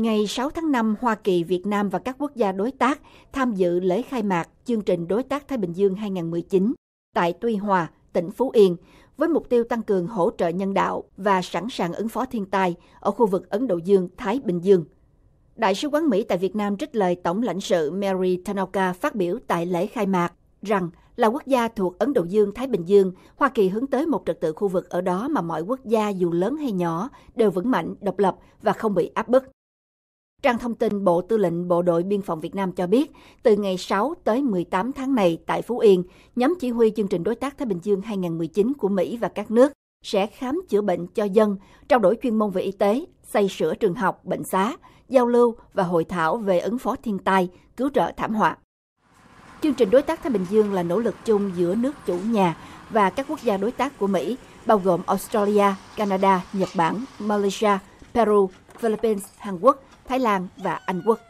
Ngày 6 tháng 5, Hoa Kỳ, Việt Nam và các quốc gia đối tác tham dự lễ khai mạc chương trình Đối tác Thái Bình Dương 2019 tại Tuy Hòa, tỉnh Phú Yên, với mục tiêu tăng cường hỗ trợ nhân đạo và sẵn sàng ứng phó thiên tai ở khu vực Ấn Độ Dương-Thái Bình Dương. Đại sứ quán Mỹ tại Việt Nam trích lời Tổng lãnh sự Mary Tanaka phát biểu tại lễ khai mạc rằng là quốc gia thuộc Ấn Độ Dương, Thái Bình Dương, Hoa Kỳ hướng tới một trật tự khu vực ở đó mà mọi quốc gia dù lớn hay nhỏ đều vững mạnh, độc lập và không bị áp bức. Trang thông tin Bộ Tư lệnh Bộ đội Biên phòng Việt Nam cho biết, từ ngày 6 tới 18 tháng này tại Phú Yên, nhóm chỉ huy chương trình đối tác Thái Bình Dương 2019 của Mỹ và các nước sẽ khám chữa bệnh cho dân, trao đổi chuyên môn về y tế, xây sửa trường học, bệnh xá, giao lưu và hội thảo về ứng phó thiên tai, cứu trợ thảm họa. Chương trình đối tác Thái Bình Dương là nỗ lực chung giữa nước chủ nhà và các quốc gia đối tác của Mỹ, bao gồm Australia, Canada, Nhật Bản, Malaysia, Peru, Philippines, Hàn Quốc, Thái Lan và Anh Quốc.